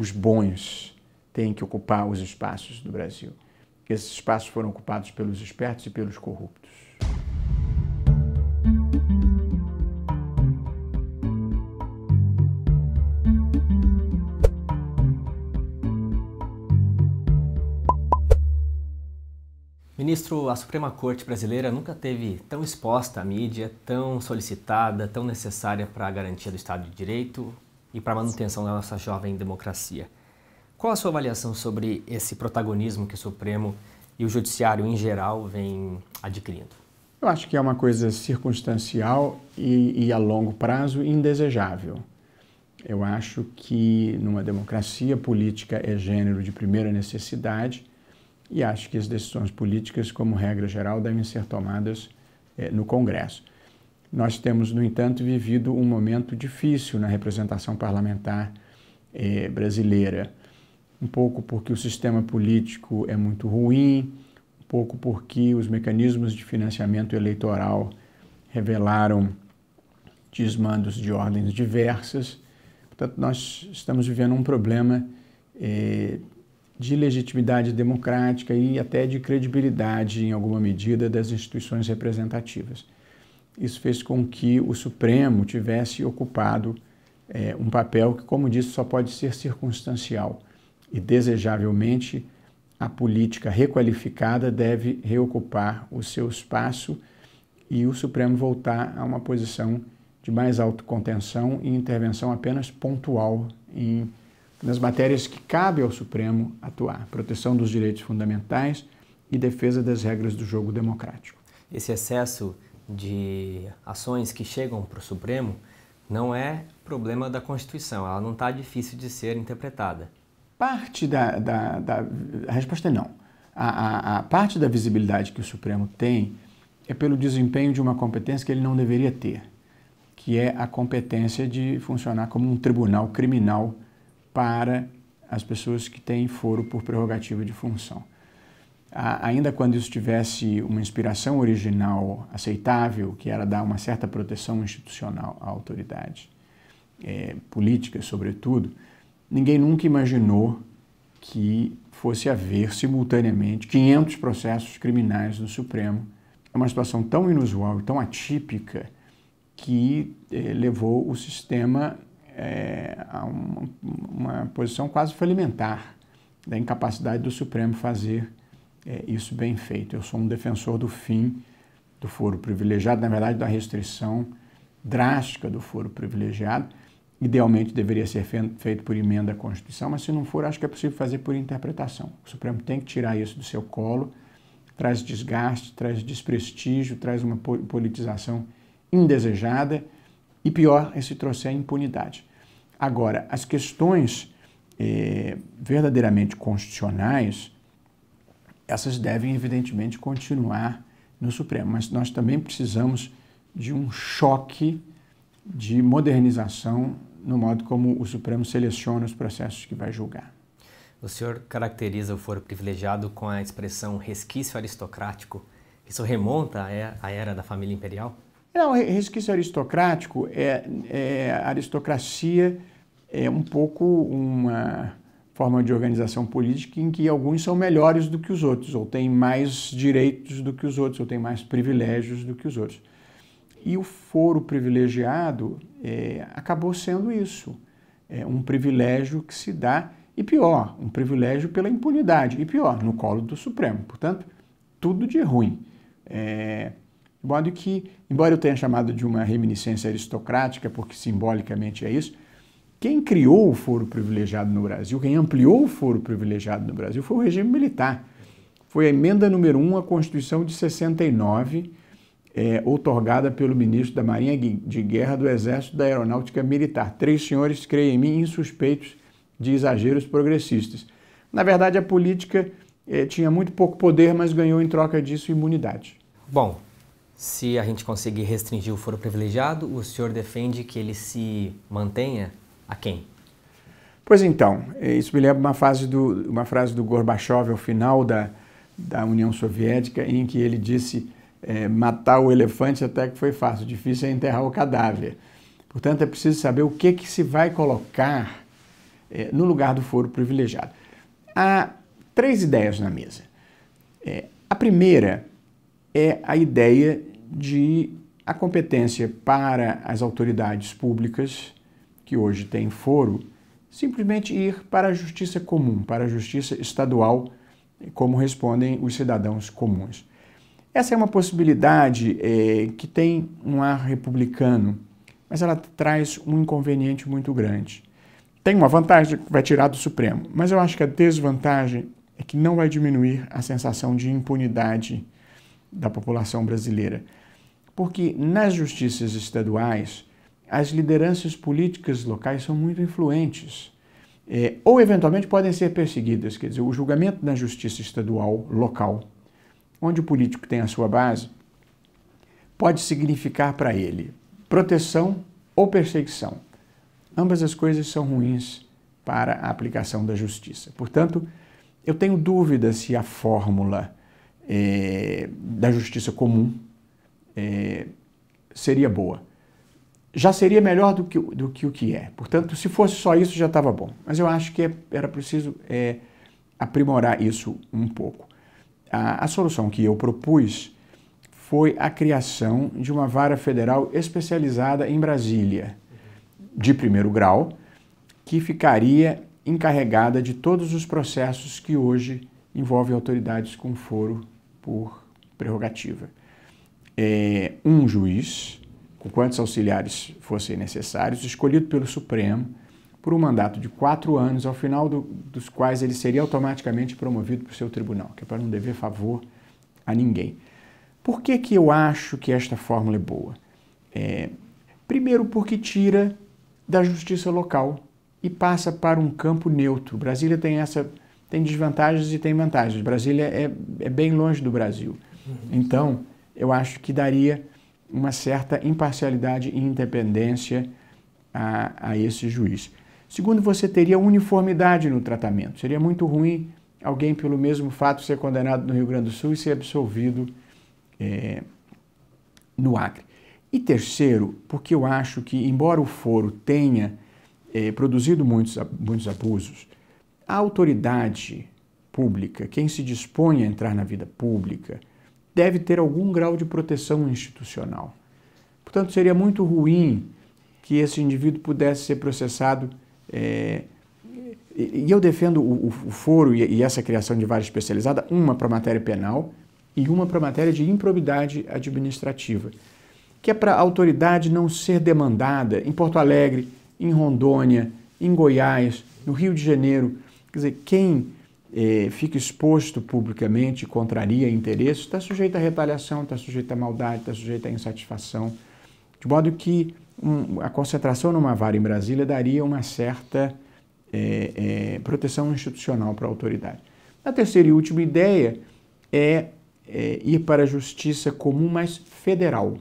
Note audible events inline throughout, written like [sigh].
os bons têm que ocupar os espaços do Brasil. Esses espaços foram ocupados pelos espertos e pelos corruptos. Ministro, a Suprema Corte brasileira nunca teve tão exposta à mídia, tão solicitada, tão necessária para a garantia do Estado de Direito, e para a manutenção da nossa jovem democracia. Qual a sua avaliação sobre esse protagonismo que o Supremo e o Judiciário em geral vêm adquirindo? Eu acho que é uma coisa circunstancial e, e a longo prazo indesejável. Eu acho que numa democracia política é gênero de primeira necessidade e acho que as decisões políticas, como regra geral, devem ser tomadas eh, no Congresso. Nós temos, no entanto, vivido um momento difícil na representação parlamentar eh, brasileira. Um pouco porque o sistema político é muito ruim, um pouco porque os mecanismos de financiamento eleitoral revelaram desmandos de ordens diversas. Portanto, nós estamos vivendo um problema eh, de legitimidade democrática e até de credibilidade, em alguma medida, das instituições representativas isso fez com que o Supremo tivesse ocupado é, um papel que, como disse, só pode ser circunstancial e, desejavelmente, a política requalificada deve reocupar o seu espaço e o Supremo voltar a uma posição de mais autocontenção e intervenção apenas pontual em, nas matérias que cabe ao Supremo atuar: proteção dos direitos fundamentais e defesa das regras do jogo democrático. Esse excesso de ações que chegam para o Supremo não é problema da Constituição, ela não está difícil de ser interpretada. Parte da. da, da a resposta é não. A, a, a, parte da visibilidade que o Supremo tem é pelo desempenho de uma competência que ele não deveria ter, que é a competência de funcionar como um tribunal criminal para as pessoas que têm foro por prerrogativa de função ainda quando isso tivesse uma inspiração original aceitável, que era dar uma certa proteção institucional à autoridade é, política, sobretudo, ninguém nunca imaginou que fosse haver simultaneamente 500 processos criminais no Supremo. É uma situação tão inusual tão atípica que é, levou o sistema é, a uma, uma posição quase falimentar da incapacidade do Supremo fazer é, isso bem feito. Eu sou um defensor do fim do foro privilegiado, na verdade, da restrição drástica do foro privilegiado. Idealmente deveria ser feito por emenda à Constituição, mas se não for, acho que é possível fazer por interpretação. O Supremo tem que tirar isso do seu colo, traz desgaste, traz desprestígio, traz uma politização indesejada e, pior, se trouxer é impunidade. Agora, as questões eh, verdadeiramente constitucionais essas devem, evidentemente, continuar no Supremo. Mas nós também precisamos de um choque de modernização no modo como o Supremo seleciona os processos que vai julgar. O senhor caracteriza o foro privilegiado com a expressão resquício aristocrático. Isso remonta à era da família imperial? Não, resquício aristocrático é, é aristocracia é um pouco uma forma de organização política em que alguns são melhores do que os outros, ou têm mais direitos do que os outros, ou têm mais privilégios do que os outros. E o foro privilegiado é, acabou sendo isso, é um privilégio que se dá, e pior, um privilégio pela impunidade, e pior, no colo do Supremo. Portanto, tudo de ruim. É, de modo que, embora eu tenha chamado de uma reminiscência aristocrática, porque simbolicamente é isso, quem criou o foro privilegiado no Brasil, quem ampliou o foro privilegiado no Brasil foi o regime militar. Foi a emenda número 1 à Constituição de 69, é, pelo ministro da Marinha de Guerra do Exército da Aeronáutica Militar. Três senhores, creem em mim, insuspeitos de exageros progressistas. Na verdade, a política é, tinha muito pouco poder, mas ganhou em troca disso imunidade. Bom, se a gente conseguir restringir o foro privilegiado, o senhor defende que ele se mantenha a quem? Pois então, eh, isso me lembra uma, fase do, uma frase do Gorbachev ao final da, da União Soviética, em que ele disse é, matar o elefante até que foi fácil, difícil é enterrar o cadáver. Portanto, é preciso saber o que, que se vai colocar é, no lugar do foro privilegiado. Há três ideias na mesa. É, a primeira é a ideia de a competência para as autoridades públicas que hoje tem foro, simplesmente ir para a justiça comum, para a justiça estadual, como respondem os cidadãos comuns. Essa é uma possibilidade é, que tem um ar republicano, mas ela traz um inconveniente muito grande. Tem uma vantagem que vai tirar do Supremo, mas eu acho que a desvantagem é que não vai diminuir a sensação de impunidade da população brasileira. Porque nas justiças estaduais, as lideranças políticas locais são muito influentes. É, ou eventualmente podem ser perseguidas, quer dizer, o julgamento na justiça estadual local, onde o político tem a sua base, pode significar para ele proteção ou perseguição. Ambas as coisas são ruins para a aplicação da justiça. Portanto, eu tenho dúvida se a fórmula é, da justiça comum é, seria boa já seria melhor do que, do que o que é. Portanto, se fosse só isso, já estava bom. Mas eu acho que é, era preciso é, aprimorar isso um pouco. A, a solução que eu propus foi a criação de uma vara federal especializada em Brasília, de primeiro grau, que ficaria encarregada de todos os processos que hoje envolvem autoridades com foro por prerrogativa. É, um juiz com quantos auxiliares fossem necessários, escolhido pelo Supremo por um mandato de quatro anos, ao final do, dos quais ele seria automaticamente promovido para o seu tribunal, que é para não dever favor a ninguém. Por que, que eu acho que esta fórmula é boa? É, primeiro, porque tira da justiça local e passa para um campo neutro. Brasília tem essa tem desvantagens e tem vantagens. Brasília é, é bem longe do Brasil. Uhum. Então, eu acho que daria uma certa imparcialidade e independência a, a esse juiz. Segundo, você teria uniformidade no tratamento. Seria muito ruim alguém, pelo mesmo fato, ser condenado no Rio Grande do Sul e ser absolvido é, no Acre. E terceiro, porque eu acho que, embora o foro tenha é, produzido muitos, muitos abusos, a autoridade pública, quem se dispõe a entrar na vida pública, deve ter algum grau de proteção institucional. Portanto, seria muito ruim que esse indivíduo pudesse ser processado. É, e eu defendo o, o foro e, essa criação de vara especializada, uma para matéria penal e uma para matéria de improbidade administrativa, que é para a autoridade não ser demandada em Porto Alegre, em Rondônia, em Goiás, no Rio de Janeiro. Quer dizer, quem eh, fica exposto publicamente, contraria interesses, está sujeito a retaliação, está sujeito a maldade, está sujeito a insatisfação. De modo que um, a concentração numa vara em Brasília daria uma certa eh, eh, proteção institucional para a autoridade. A terceira e última ideia é, é ir para a justiça comum, mas federal,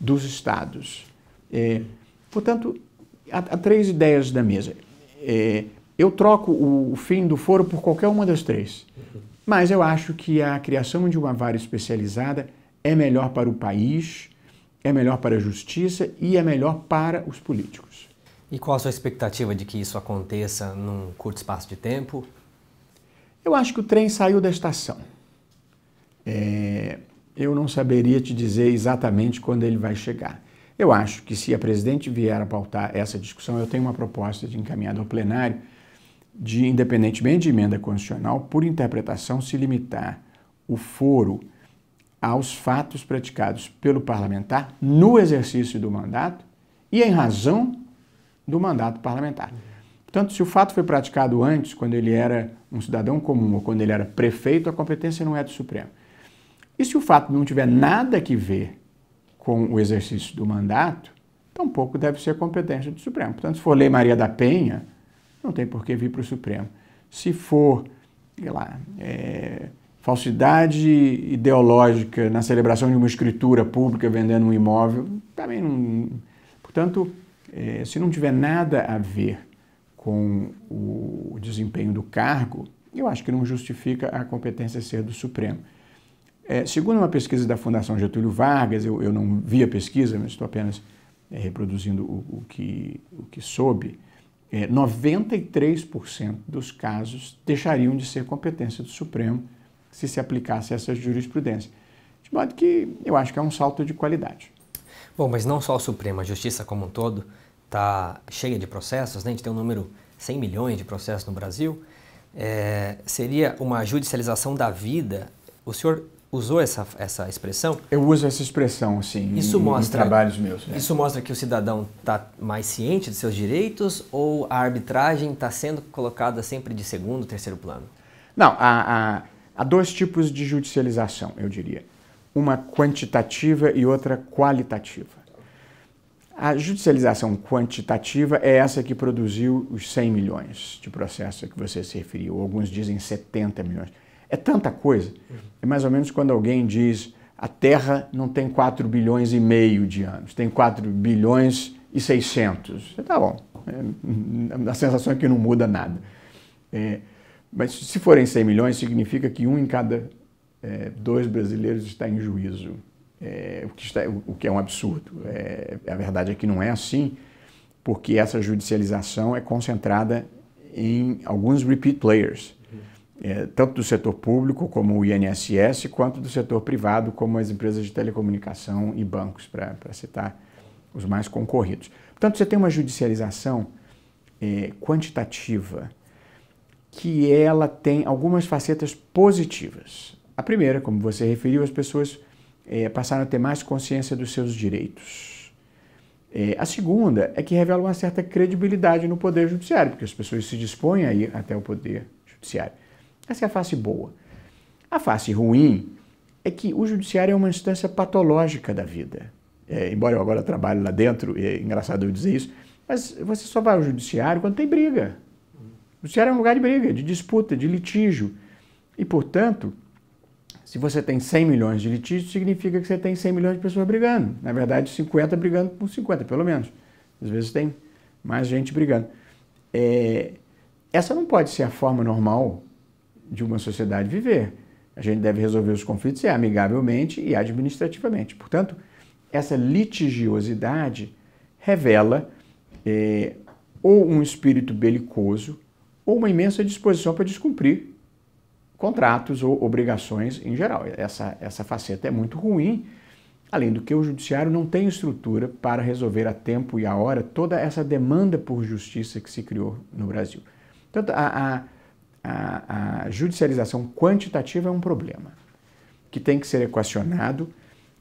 dos estados. É, portanto, há, há, três ideias da mesa. É, eu troco o, fim do foro por qualquer uma das três. Mas eu acho que a criação de uma vara especializada é melhor para o país, é melhor para a justiça e é melhor para os políticos. E qual a sua expectativa de que isso aconteça num curto espaço de tempo? Eu acho que o trem saiu da estação. É, eu não saberia te dizer exatamente quando ele vai chegar. Eu acho que se a presidente vier a pautar essa discussão, eu tenho uma proposta de encaminhada ao plenário de, independentemente de emenda constitucional, por interpretação, se limitar o foro aos fatos praticados pelo parlamentar no exercício do mandato e em razão do mandato parlamentar. Portanto, se o fato foi praticado antes, quando ele era um cidadão comum ou quando ele era prefeito, a competência não é do Supremo. E se o fato não tiver nada que ver com o exercício do mandato, tampouco deve ser competência do Supremo. Portanto, se for Lei Maria da Penha, não tem por que vir para o Supremo. Se for, sei lá, é, falsidade ideológica na celebração de uma escritura pública vendendo um imóvel, também não. Portanto, é, se não tiver nada a ver com o desempenho do cargo, eu acho que não justifica a competência ser do Supremo. É, segundo uma pesquisa da Fundação Getúlio Vargas, eu, eu não vi a pesquisa, mas estou apenas é, reproduzindo o, o, que, o que soube, é, 93% dos casos deixariam de ser competência do Supremo se se aplicasse essa jurisprudência. De modo que eu acho que é um salto de qualidade. Bom, mas não só o Supremo, a Justiça como um todo está cheia de processos, né? a gente tem um número 100 milhões de processos no Brasil. É, seria uma judicialização da vida? O senhor usou essa, essa expressão? Eu uso essa expressão, sim, isso em, mostra, em trabalhos meus. Né? Isso mostra que o cidadão está mais ciente de seus direitos ou a arbitragem está sendo colocada sempre de segundo, terceiro plano? Não, há, há, há dois tipos de judicialização, eu diria. Uma quantitativa e outra qualitativa. A judicialização quantitativa é essa que produziu os 100 milhões de processos a que você se referiu. Alguns dizem 70 milhões. É tanta coisa. Uhum. É mais ou menos quando alguém diz a Terra não tem 4 bilhões e meio de anos, tem 4 bilhões e 600. Tá bom. É, a sensação é que não muda nada. É, mas se forem 100 milhões, significa que um em cada é, dois brasileiros está em juízo, é, o que, está, o, que é um absurdo. É, a verdade é que não é assim, porque essa judicialização é concentrada em alguns repeat players é, tanto do setor público, como o INSS, quanto do setor privado, como as empresas de telecomunicação e bancos, para citar os mais concorridos. Portanto, você tem uma judicialização é, quantitativa que ela tem algumas facetas positivas. A primeira, como você referiu, as pessoas é, passaram a ter mais consciência dos seus direitos. É, a segunda é que revela uma certa credibilidade no Poder Judiciário, porque as pessoas se dispõem a ir até o Poder Judiciário. Essa é a face boa. A face ruim é que o judiciário é uma instância patológica da vida. É, embora eu agora trabalhe lá dentro, é engraçado eu dizer isso, mas você só vai ao judiciário quando tem briga. O judiciário é um lugar de briga, de disputa, de litígio. E, portanto, se você tem 100 milhões de litígios, significa que você tem 100 milhões de pessoas brigando. Na verdade, 50 brigando com 50, pelo menos. Às vezes tem mais gente brigando. É, essa não pode ser a forma normal de uma sociedade viver. A gente deve resolver os conflitos é, amigavelmente e administrativamente. Portanto, essa litigiosidade revela é, ou um espírito belicoso ou uma imensa disposição para descumprir contratos ou obrigações em geral. Essa, essa faceta é muito ruim, além do que o judiciário não tem estrutura para resolver a tempo e a hora toda essa demanda por justiça que se criou no Brasil. Portanto, a, a a, a judicialização quantitativa é um problema que tem que ser equacionado,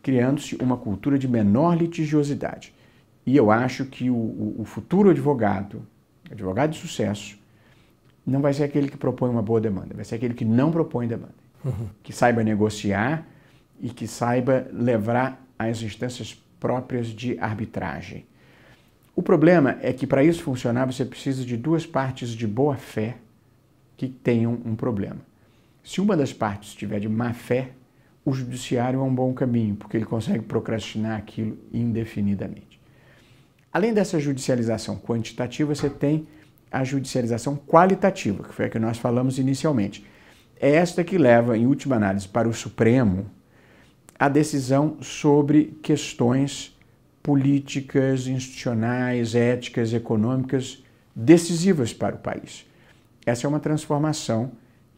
criando-se uma cultura de menor litigiosidade. E eu acho que o, o futuro advogado, advogado de sucesso, não vai ser aquele que propõe uma boa demanda, vai ser aquele que não propõe demanda, uhum. que saiba negociar e que saiba levar às instâncias próprias de arbitragem. O problema é que para isso funcionar você precisa de duas partes de boa fé que tenham um problema. Se uma das partes estiver de má fé, o judiciário é um bom caminho, porque ele consegue procrastinar aquilo indefinidamente. Além dessa judicialização quantitativa, você tem a judicialização qualitativa, que foi a que nós falamos inicialmente. É esta que leva, em última análise, para o Supremo a decisão sobre questões políticas, institucionais, éticas, econômicas decisivas para o país. Essa é uma transformação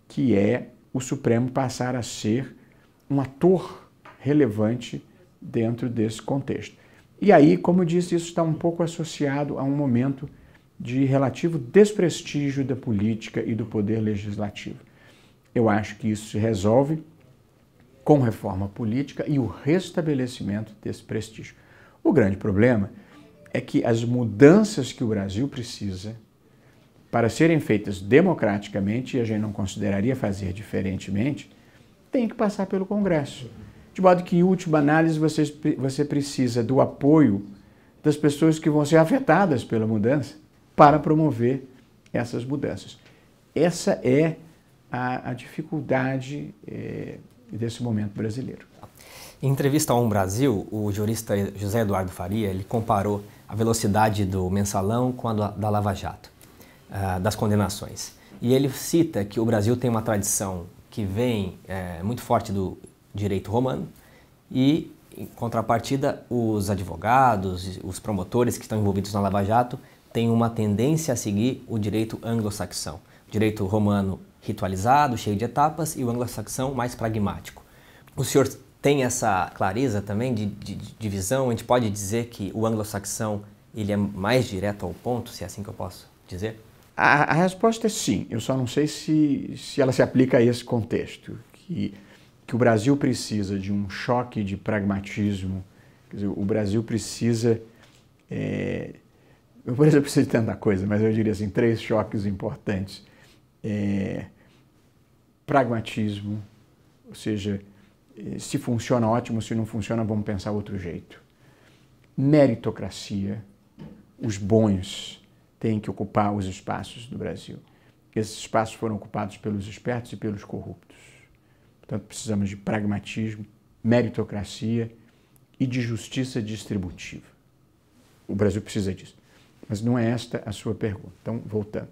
que é o Supremo passar a ser um ator relevante dentro desse contexto. E aí, como eu disse, isso está um pouco associado a um momento de relativo desprestígio da política e do poder legislativo. Eu acho que isso se resolve com reforma política e o restabelecimento desse prestígio. O grande problema é que as mudanças que o Brasil precisa para serem feitas democraticamente, e a gente não consideraria fazer diferentemente, tem que passar pelo Congresso. De modo que, em última análise, você, você precisa do apoio das pessoas que vão ser afetadas pela mudança para promover essas mudanças. Essa é a, a dificuldade é, desse momento brasileiro. Em entrevista ao Um Brasil, o jurista José Eduardo Faria ele comparou a velocidade do mensalão com a da Lava Jato. Ah, das condenações. E ele cita que o Brasil tem uma tradição que vem é, muito forte do direito romano e, em contrapartida, os advogados, os promotores que estão envolvidos na Lava Jato têm uma tendência a seguir o direito anglo-saxão. Direito romano ritualizado, cheio de etapas, e o anglo-saxão mais pragmático. O senhor tem essa clareza também de, divisão? A gente pode dizer que o anglo-saxão ele é mais direto ao ponto, se é assim que eu posso dizer? A, a, resposta é sim, eu só não sei se, se ela se aplica a esse contexto, que, que o Brasil precisa de um choque de pragmatismo, dizer, o Brasil precisa. É, o Brasil [laughs] precisa de tanta coisa, mas eu diria assim: três choques importantes. É, pragmatismo, ou seja, é, se funciona ótimo, se não funciona, vamos pensar outro jeito. Meritocracia, os bons têm que ocupar os espaços do Brasil. Esses espaços foram ocupados pelos espertos e pelos corruptos. Portanto, precisamos de pragmatismo, meritocracia e de justiça distributiva. O Brasil precisa disso. Mas não é esta a sua pergunta. Então, voltando.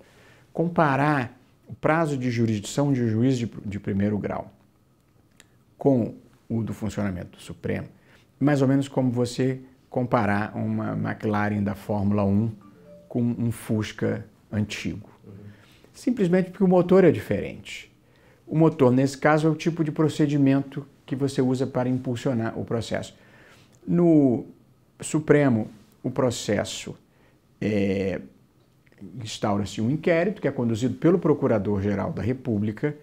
Comparar o prazo de jurisdição de um juiz de, de primeiro grau com o do funcionamento do Supremo, mais ou menos como você comparar uma McLaren da Fórmula 1 com um Fusca antigo. Simplesmente porque o motor é diferente. O motor, nesse caso, é o tipo de procedimento que você usa para impulsionar o processo. No Supremo, o processo é, instaura-se um inquérito que é conduzido pelo Procurador-Geral da República,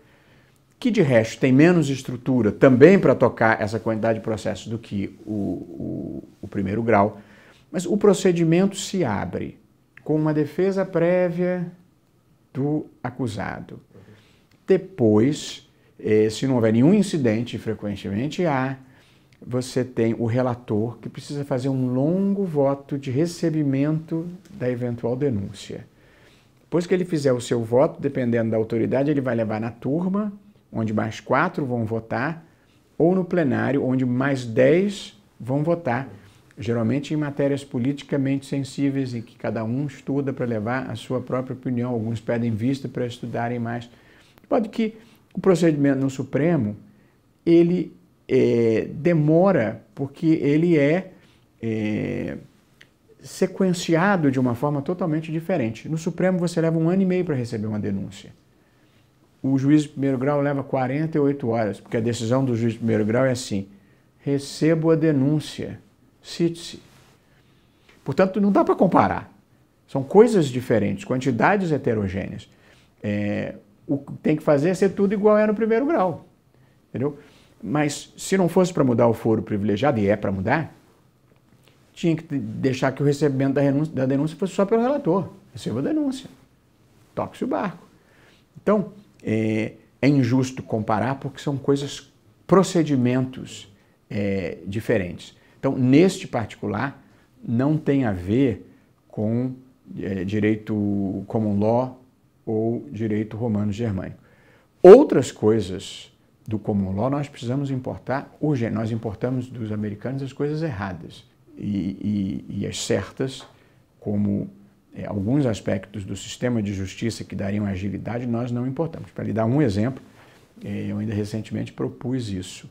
que de resto tem menos estrutura também para tocar essa quantidade de processos do que o, o, o primeiro grau, mas o procedimento se abre com uma defesa prévia do acusado. Depois, eh, se não houver nenhum incidente, frequentemente há, você tem o relator que precisa fazer um longo voto de recebimento da eventual denúncia. Depois que ele fizer o seu voto, dependendo da autoridade, ele vai levar na turma, onde mais quatro vão votar, ou no plenário, onde mais dez vão votar geralmente em matérias politicamente sensíveis e que cada um estuda para levar a sua própria opinião. Alguns pedem vista para estudarem mais. Pode que o procedimento no Supremo ele é, demora porque ele é, é sequenciado de uma forma totalmente diferente. No Supremo você leva um ano e meio para receber uma denúncia. O juiz de primeiro grau leva 48 horas, porque a decisão do juiz de primeiro grau é assim: recebo a denúncia cite-se. Portanto, não dá para comparar. São coisas diferentes, quantidades heterogêneas. É, o que tem que fazer é ser tudo igual é no primeiro grau, entendeu? Mas se não fosse para mudar o foro privilegiado, e é para mudar, tinha que deixar que o recebimento da, renúncia, da denúncia fosse só pelo relator. Receba a denúncia. Toque-se o barco. Então, é, é, injusto comparar porque são coisas, procedimentos é, diferentes. Então, neste particular, não tem a ver com é, direito common law ou direito romano-germânico. Outras coisas do common law nós precisamos importar, hoje nós importamos dos americanos as coisas erradas e, e, e as certas, como é, alguns aspectos do sistema de justiça que dariam agilidade, nós não importamos. Para lhe dar um exemplo, é, eu ainda recentemente propus isso.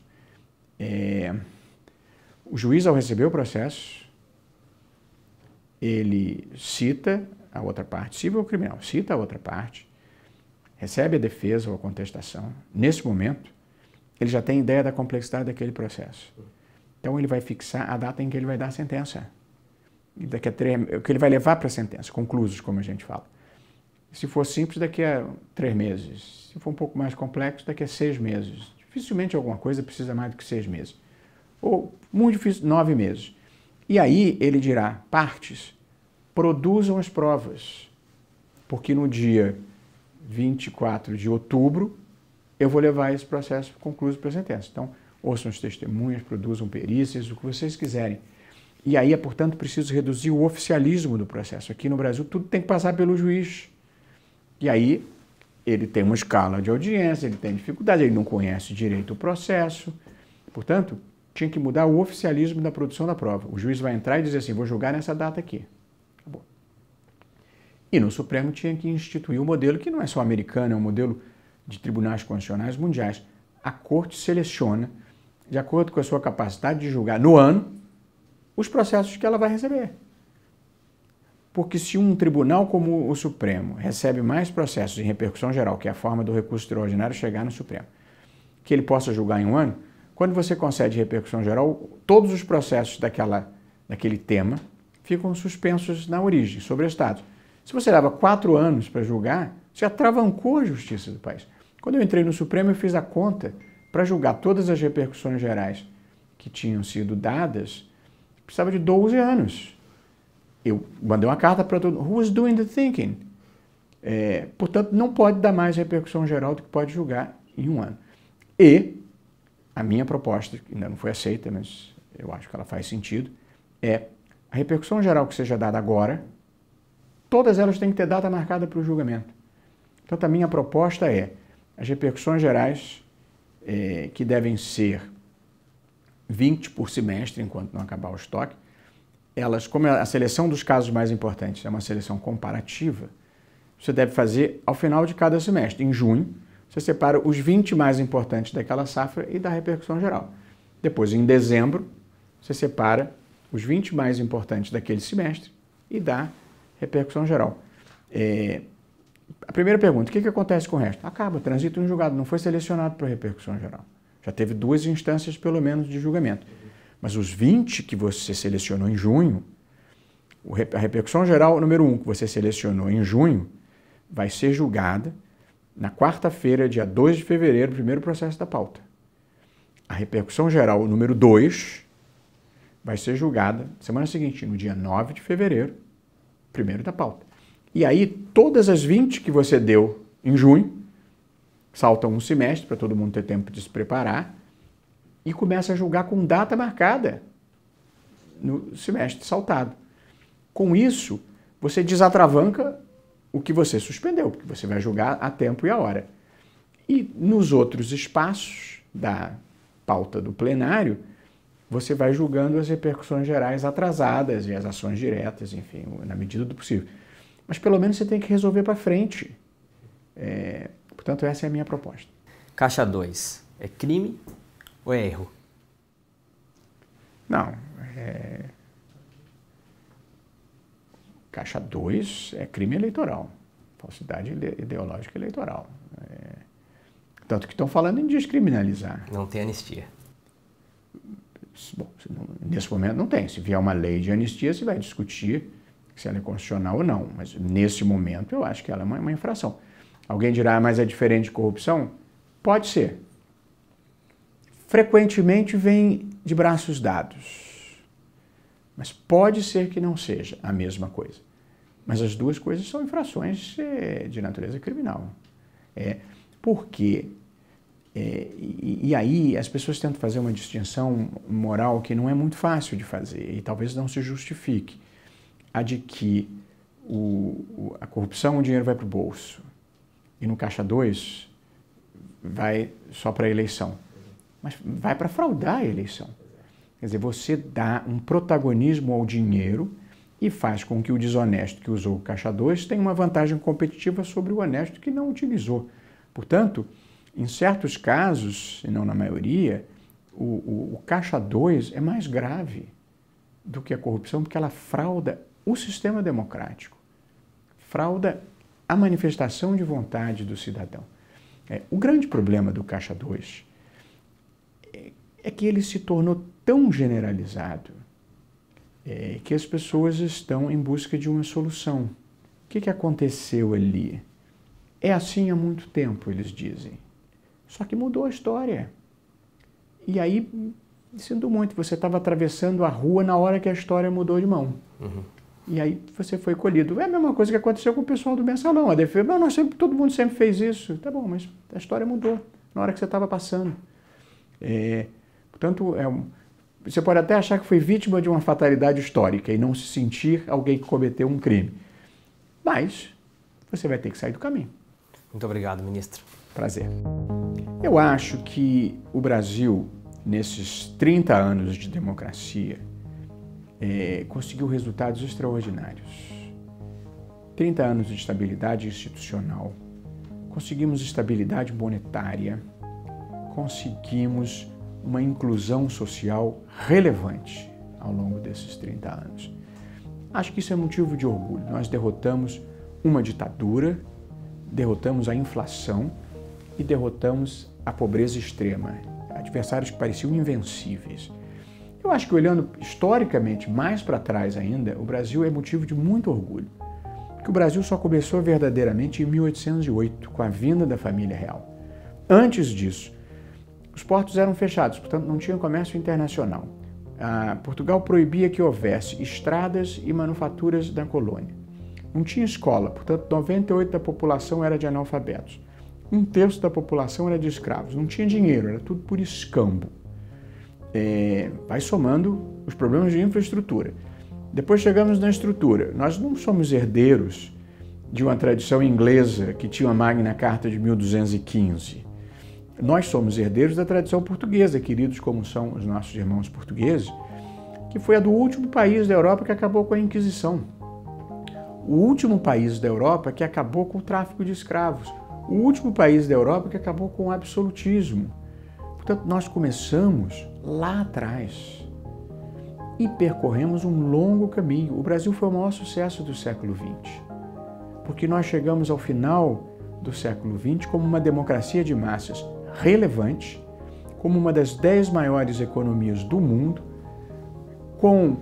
É, o juiz, ao receber o processo, ele cita a outra parte, civil ou criminal, cita a outra parte, recebe a defesa ou a contestação. Nesse momento, ele já tem ideia da complexidade daquele processo. Então, ele vai fixar a data em que ele vai dar a sentença. E daqui a três, o que ele vai levar para a sentença, conclusos, como a gente fala. Se for simples, daqui a três meses. Se for um pouco mais complexo, daqui a seis meses. Dificilmente alguma coisa precisa mais do que seis meses ou muito difícil, nove meses. E aí ele dirá: partes, produzam as provas, porque no dia 24 de outubro eu vou levar esse processo concluído para a sentença. Então, ouçam as testemunhas, produzam perícias, o que vocês quiserem. E aí é, portanto, preciso reduzir o oficialismo do processo. Aqui no Brasil, tudo tem que passar pelo juiz. E aí ele tem uma escala de audiência, ele tem dificuldade, ele não conhece direito o processo. Portanto, tinha que mudar o oficialismo da produção da prova. O juiz vai entrar e dizer assim: vou julgar nessa data aqui. Acabou. E no Supremo tinha que instituir o um modelo, que não é só americano, é um modelo de tribunais constitucionais mundiais. A corte seleciona, de acordo com a sua capacidade de julgar no ano, os processos que ela vai receber. Porque se um tribunal como o Supremo recebe mais processos em repercussão geral, que é a forma do recurso extraordinário chegar no Supremo, que ele possa julgar em um ano, quando você concede repercussão geral, todos os processos daquela, daquele tema ficam suspensos na origem, sobre o Estado. Se você leva quatro anos para julgar, você atravancou a justiça do país. Quando eu entrei no Supremo, eu fiz a conta para julgar todas as repercussões gerais que tinham sido dadas, precisava de 12 anos. Eu mandei uma carta para todo mundo. Who was doing the thinking? É, portanto, não pode dar mais repercussão geral do que pode julgar em um ano. E a minha proposta, que ainda não foi aceita, mas eu acho que ela faz sentido, é a repercussão geral que seja dada agora, todas elas têm que ter data marcada para o julgamento. Então, a minha proposta é as repercussões gerais é, que devem ser 20 por semestre, enquanto não acabar o estoque, elas, como a seleção dos casos mais importantes é uma seleção comparativa, você deve fazer ao final de cada semestre. Em junho, você separa os 20 mais importantes daquela safra e dá repercussão geral. Depois, em dezembro, você separa os 20 mais importantes daquele semestre e dá repercussão geral. É... A primeira pergunta, o que, que acontece com o resto? Acaba, transita um julgado, não foi selecionado para repercussão geral. Já teve duas instâncias, pelo menos, de julgamento. Mas os 20 que você selecionou em junho, a repercussão geral número 1 um que você selecionou em junho, vai ser julgada na quarta-feira, dia 2 de fevereiro, primeiro processo da pauta. A repercussão geral número 2 vai ser julgada semana seguinte, no dia 9 de fevereiro, primeiro da pauta. E aí, todas as 20 que você deu em junho, saltam um semestre para todo mundo ter tempo de se preparar, e começa a julgar com data marcada no semestre saltado. Com isso, você desatravanca o que você suspendeu, porque você vai julgar a tempo e a hora. E nos outros espaços da pauta do plenário, você vai julgando as repercussões gerais atrasadas e as ações diretas, enfim, na medida do possível. Mas pelo menos você tem que resolver para frente. É, portanto, essa é a minha proposta. Caixa 2. É crime ou é erro? Não. É... Caixa 2 é crime eleitoral, falsidade ideológica eleitoral. É, tanto que estão falando em descriminalizar. Não tem anistia. Bom, nesse momento não tem. Se vier uma lei de anistia, se vai discutir se ela é constitucional ou não. Mas nesse momento eu acho que ela é uma, uma infração. Alguém dirá, ah, mas é diferente de corrupção? Pode ser. Frequentemente vem de braços dados mas pode ser que não seja a mesma coisa. Mas as duas coisas são infrações é, de natureza criminal. É, porque é, e, e, aí as pessoas tentam fazer uma distinção moral que não é muito fácil de fazer e talvez não se justifique. A de que o, o, a corrupção, o dinheiro vai para o bolso e no caixa 2 vai só para a eleição. Mas vai para fraudar a eleição. Quer dizer, você dá um protagonismo ao dinheiro e faz com que o desonesto que usou o caixa 2 tenha uma vantagem competitiva sobre o honesto que não utilizou. Portanto, em certos casos, e não na maioria, o, o, o caixa 2 é mais grave do que a corrupção porque ela frauda o sistema democrático, frauda a manifestação de vontade do cidadão. É, o grande problema do caixa 2 é, é que ele se tornou tão generalizado é, que as pessoas estão em busca de uma solução. O que, que aconteceu ali? É assim há muito tempo, eles dizem. Só que mudou a história. E aí, sinto muito, você estava atravessando a rua na hora que a história mudou de mão. Uhum. E aí você foi colhido. É a mesma coisa que aconteceu com o pessoal do mensalão. A defesa, não, sempre, todo mundo sempre fez isso. Tá bom, mas a história mudou na hora que você estava passando. É, portanto, é um você pode até achar que foi vítima de uma fatalidade histórica e não se sentir alguém que cometeu um crime. Mas você vai ter que sair do caminho. Muito obrigado, ministro. Prazer. Eu acho que o Brasil, nesses 30 anos de democracia, é, conseguiu resultados extraordinários. 30 anos de estabilidade institucional, conseguimos estabilidade monetária, conseguimos uma inclusão social relevante ao longo desses 30 anos. Acho que isso é motivo de orgulho. Nós derrotamos uma ditadura, derrotamos a inflação e derrotamos a pobreza extrema, adversários que pareciam invencíveis. Eu acho que olhando historicamente mais para trás ainda, o Brasil é motivo de muito orgulho, que o Brasil só começou verdadeiramente em 1808, com a vinda da família real. Antes disso, os portos eram fechados, portanto não tinha comércio internacional. Ah, Portugal proibia que houvesse estradas e manufaturas da colônia. Não tinha escola, portanto 98% da população era de analfabetos. Um terço da população era de escravos. Não tinha dinheiro, era tudo por escambo. É, vai somando os problemas de infraestrutura. Depois chegamos na estrutura. Nós não somos herdeiros de uma tradição inglesa que tinha a Magna Carta de 1215. Nós somos herdeiros da tradição portuguesa, queridos como são os nossos irmãos portugueses, que foi a do último país da Europa que acabou com a Inquisição. O último país da Europa que acabou com o tráfico de escravos. O último país da Europa que acabou com o absolutismo. Portanto, nós começamos lá atrás e percorremos um longo caminho. O Brasil foi o maior sucesso do século XX, porque nós chegamos ao final do século XX como uma democracia de massas, relevante, como uma das dez maiores economias do mundo, com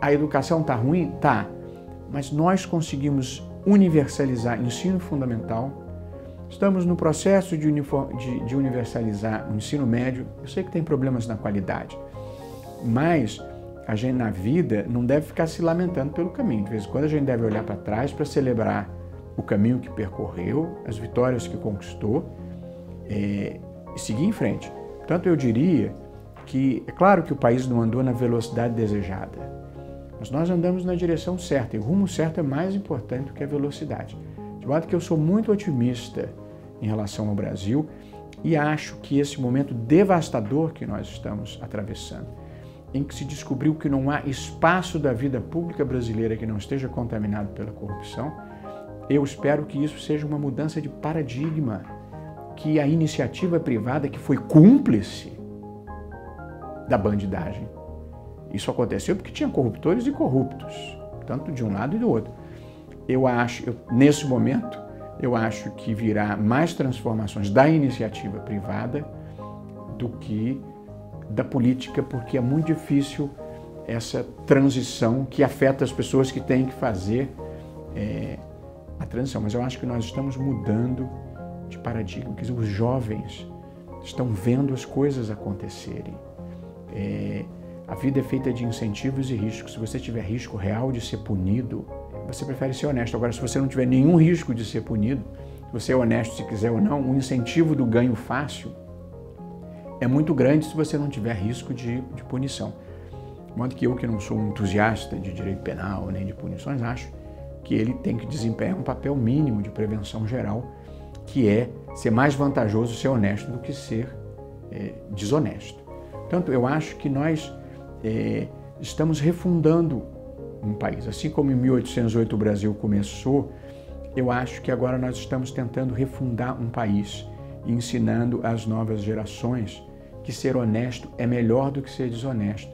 a educação está ruim? Tá, mas nós conseguimos universalizar ensino fundamental, estamos no processo de, de, de universalizar o ensino médio, eu sei que tem problemas na qualidade, mas a gente na vida não deve ficar se lamentando pelo caminho. De vez em quando a gente deve olhar para trás para celebrar o caminho que percorreu, as vitórias que conquistou, é, e seguir em frente. Portanto, eu diria que é claro que o país não andou na velocidade desejada, mas nós andamos na direção certa e o rumo certo é mais importante do que a velocidade. De modo que eu sou muito otimista em relação ao Brasil e acho que esse momento devastador que nós estamos atravessando, em que se descobriu que não há espaço da vida pública brasileira que não esteja contaminado pela corrupção, eu espero que isso seja uma mudança de paradigma que a iniciativa privada que foi cúmplice da bandidagem. Isso aconteceu porque tinha corruptores e corruptos, tanto de um lado e do outro. Eu acho, eu, nesse momento, eu acho que virá mais transformações da iniciativa privada do que da política, porque é muito difícil essa transição que afeta as pessoas que têm que fazer é, a transição. Mas eu acho que nós estamos mudando paradigma, quer dizer, os jovens estão vendo as coisas acontecerem. É, a vida é feita de incentivos e riscos. Se você tiver risco real de ser punido, você prefere ser honesto. Agora, se você não tiver nenhum risco de ser punido, você é honesto se quiser ou não, o incentivo do ganho fácil é muito grande se você não tiver risco de, de punição. De modo que eu, que não sou um entusiasta de direito penal nem de punições, acho que ele tem que desempenhar um papel mínimo de prevenção geral que é ser mais vantajoso ser honesto do que ser é, desonesto. Portanto, eu acho que nós é, estamos refundando um país. Assim como em 1808 o Brasil começou, eu acho que agora nós estamos tentando refundar um país ensinando às novas gerações que ser honesto é melhor do que ser desonesto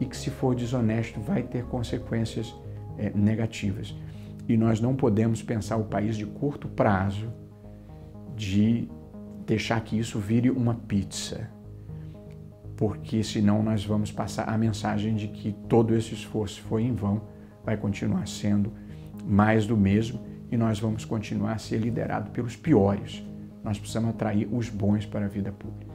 e que se for desonesto vai ter consequências é, negativas. E nós não podemos pensar o país de curto prazo de deixar que isso vire uma pizza, porque senão nós vamos passar a mensagem de que todo esse esforço foi em vão, vai continuar sendo mais do mesmo e nós vamos continuar a ser liderados pelos piores. Nós precisamos atrair os bons para a vida pública.